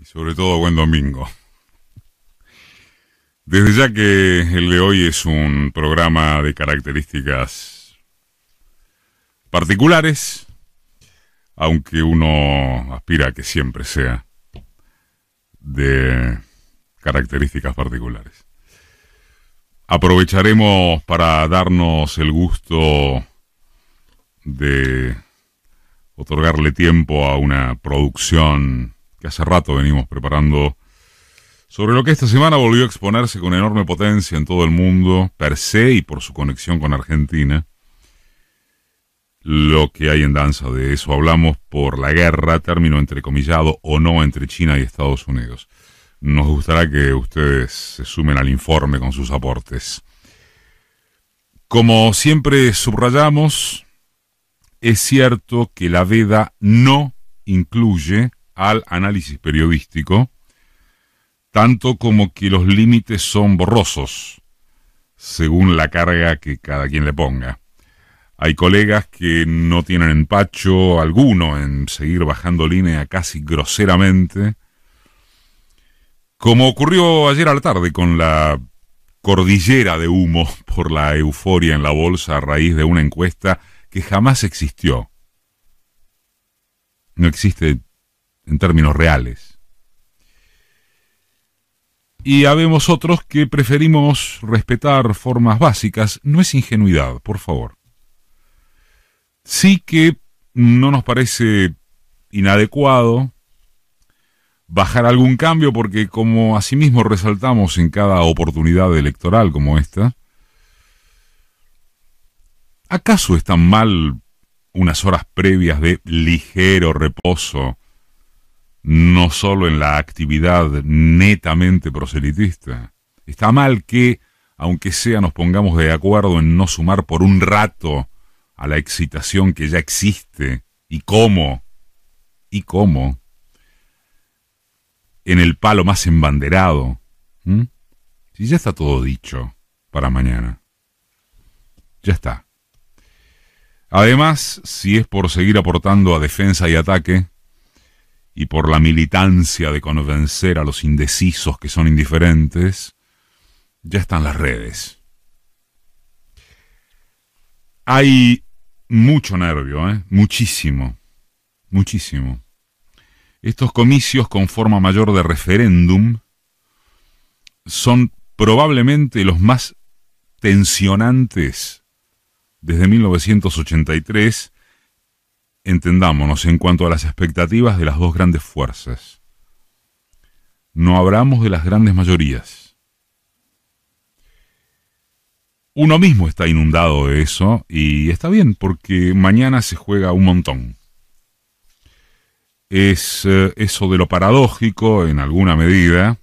y sobre todo buen domingo. Desde ya que el de hoy es un programa de características particulares, aunque uno aspira a que siempre sea de características particulares. Aprovecharemos para darnos el gusto de otorgarle tiempo a una producción que hace rato venimos preparando sobre lo que esta semana volvió a exponerse con enorme potencia en todo el mundo, per se y por su conexión con Argentina. Lo que hay en danza, de eso hablamos por la guerra, término entrecomillado o no entre China y Estados Unidos. Nos gustará que ustedes se sumen al informe con sus aportes. Como siempre subrayamos, es cierto que la veda no incluye al análisis periodístico, tanto como que los límites son borrosos, según la carga que cada quien le ponga. Hay colegas que no tienen empacho alguno en seguir bajando línea casi groseramente, como ocurrió ayer a la tarde con la cordillera de humo por la euforia en la bolsa a raíz de una encuesta que jamás existió. No existe en términos reales. Y habemos otros que preferimos respetar formas básicas. No es ingenuidad, por favor. Sí que no nos parece inadecuado bajar algún cambio porque como asimismo resaltamos en cada oportunidad electoral como esta, ¿acaso están mal unas horas previas de ligero reposo no solo en la actividad netamente proselitista. Está mal que, aunque sea, nos pongamos de acuerdo en no sumar por un rato a la excitación que ya existe. ¿Y cómo? ¿Y cómo? En el palo más embanderado. Si ya está todo dicho para mañana. Ya está. Además, si es por seguir aportando a defensa y ataque, y por la militancia de convencer a los indecisos que son indiferentes, ya están las redes. Hay mucho nervio, ¿eh? muchísimo, muchísimo. Estos comicios con forma mayor de referéndum son probablemente los más tensionantes desde 1983 Entendámonos en cuanto a las expectativas de las dos grandes fuerzas. No hablamos de las grandes mayorías. Uno mismo está inundado de eso y está bien porque mañana se juega un montón. Es eh, eso de lo paradójico en alguna medida,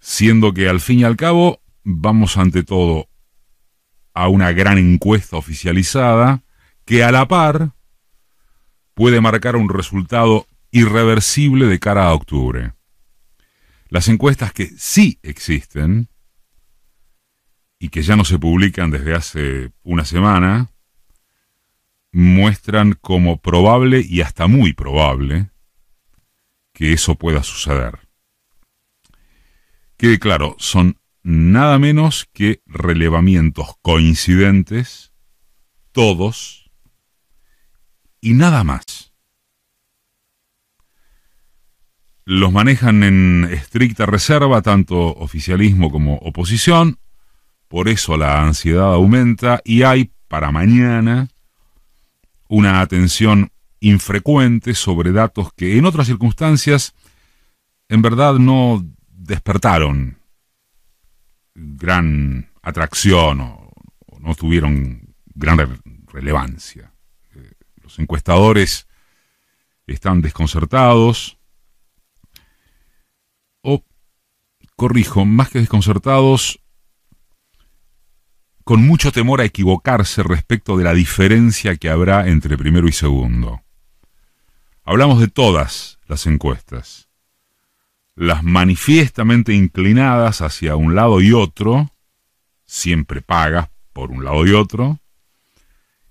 siendo que al fin y al cabo vamos ante todo a una gran encuesta oficializada que a la par puede marcar un resultado irreversible de cara a octubre. Las encuestas que sí existen y que ya no se publican desde hace una semana muestran como probable y hasta muy probable que eso pueda suceder. Quede claro, son nada menos que relevamientos coincidentes, todos y nada más. Los manejan en estricta reserva tanto oficialismo como oposición, por eso la ansiedad aumenta y hay para mañana una atención infrecuente sobre datos que en otras circunstancias en verdad no despertaron gran atracción o no tuvieron gran relevancia. Los encuestadores están desconcertados. O, corrijo, más que desconcertados, con mucho temor a equivocarse respecto de la diferencia que habrá entre primero y segundo. Hablamos de todas las encuestas. Las manifiestamente inclinadas hacia un lado y otro, siempre pagas por un lado y otro,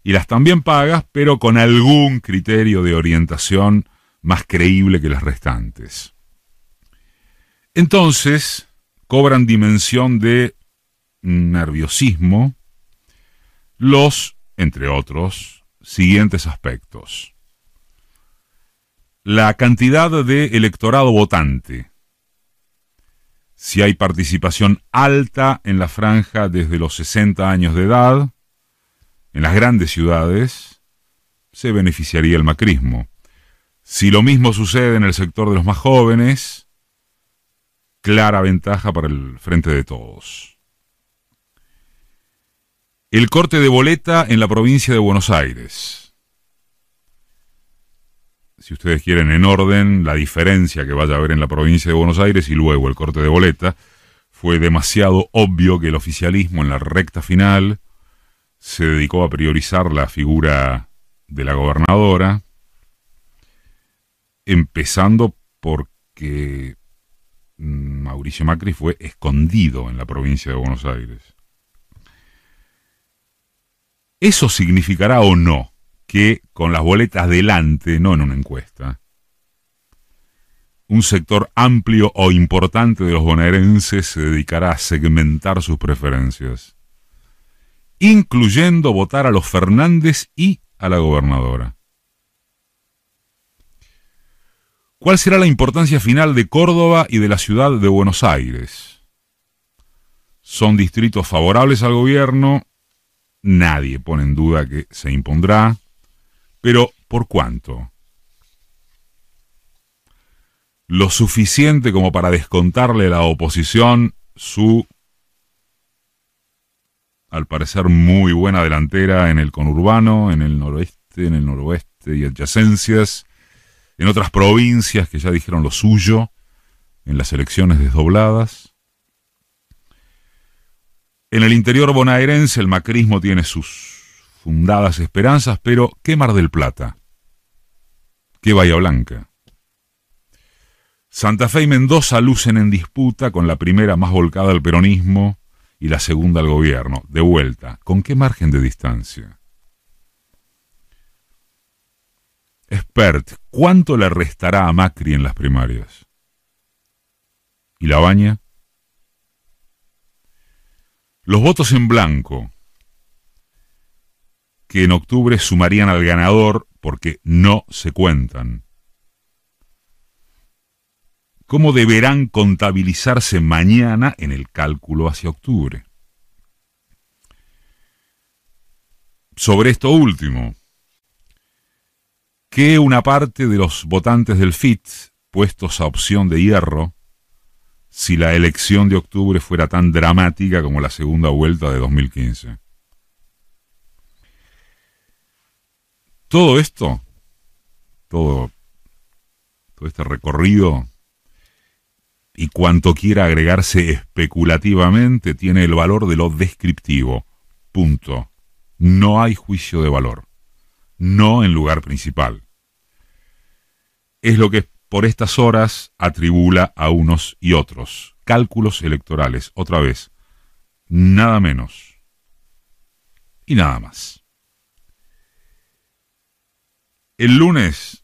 y las también pagas, pero con algún criterio de orientación más creíble que las restantes. Entonces, cobran dimensión de nerviosismo los, entre otros, siguientes aspectos. La cantidad de electorado votante. Si hay participación alta en la franja desde los 60 años de edad, en las grandes ciudades, se beneficiaría el macrismo. Si lo mismo sucede en el sector de los más jóvenes, clara ventaja para el frente de todos. El corte de boleta en la provincia de Buenos Aires. Si ustedes quieren en orden, la diferencia que vaya a haber en la provincia de Buenos Aires y luego el corte de boleta, fue demasiado obvio que el oficialismo en la recta final se dedicó a priorizar la figura de la gobernadora, empezando porque mm, Mauricio Macri fue escondido en la provincia de Buenos Aires. ¿Eso significará o no que con las boletas delante, no en una encuesta, un sector amplio o importante de los bonaerenses se dedicará a segmentar sus preferencias? incluyendo votar a los Fernández y a la gobernadora. ¿Cuál será la importancia final de Córdoba y de la ciudad de Buenos Aires? ¿Son distritos favorables al gobierno? Nadie pone en duda que se impondrá. Pero, ¿por cuánto? Lo suficiente como para descontarle a la oposición su al parecer muy buena delantera en el conurbano, en el noroeste, en el noroeste y adyacencias, en otras provincias que ya dijeron lo suyo, en las elecciones desdobladas. En el interior bonaerense el macrismo tiene sus fundadas esperanzas, pero ¿qué Mar del Plata? ¿Qué Bahía Blanca? Santa Fe y Mendoza lucen en disputa con la primera más volcada al peronismo, y la segunda al gobierno. De vuelta, ¿con qué margen de distancia? Expert, ¿cuánto le restará a Macri en las primarias? ¿Y la baña? Los votos en blanco, que en octubre sumarían al ganador porque no se cuentan. ¿Cómo deberán contabilizarse mañana en el cálculo hacia octubre. Sobre esto último, ¿Qué una parte de los votantes del FIT, puestos a opción de hierro, si la elección de octubre fuera tan dramática como la segunda vuelta de 2015. Todo esto, todo, todo este recorrido y cuanto quiera agregarse especulativamente tiene el valor de lo descriptivo. Punto. No hay juicio de valor. No en lugar principal. Es lo que por estas horas atribula a unos y otros. Cálculos electorales, otra vez. Nada menos. Y nada más. El lunes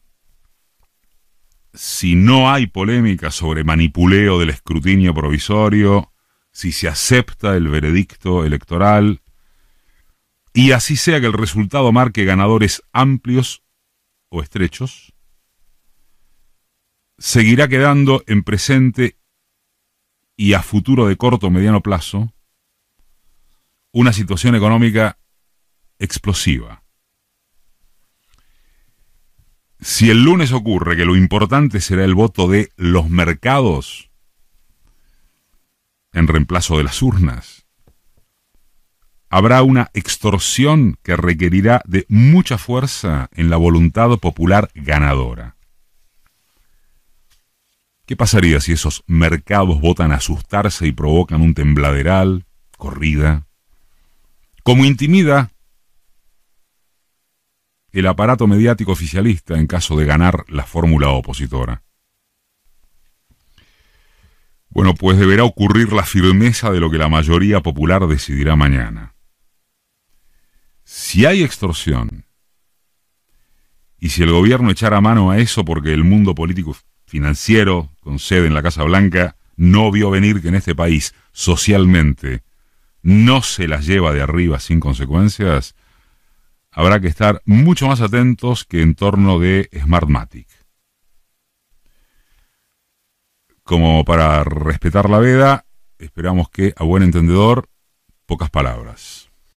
si no hay polémica sobre manipuleo del escrutinio provisorio, si se acepta el veredicto electoral, y así sea que el resultado marque ganadores amplios o estrechos, seguirá quedando en presente y a futuro de corto o mediano plazo una situación económica explosiva si el lunes ocurre que lo importante será el voto de los mercados en reemplazo de las urnas, habrá una extorsión que requerirá de mucha fuerza en la voluntad popular ganadora. ¿Qué pasaría si esos mercados votan a asustarse y provocan un tembladeral, corrida? Como intimida el aparato mediático oficialista en caso de ganar la fórmula opositora. Bueno, pues deberá ocurrir la firmeza de lo que la mayoría popular decidirá mañana. Si hay extorsión, y si el gobierno echara mano a eso porque el mundo político financiero, con sede en la Casa Blanca, no vio venir que en este país, socialmente, no se las lleva de arriba sin consecuencias, habrá que estar mucho más atentos que en torno de Smartmatic. Como para respetar la veda, esperamos que a buen entendedor, pocas palabras.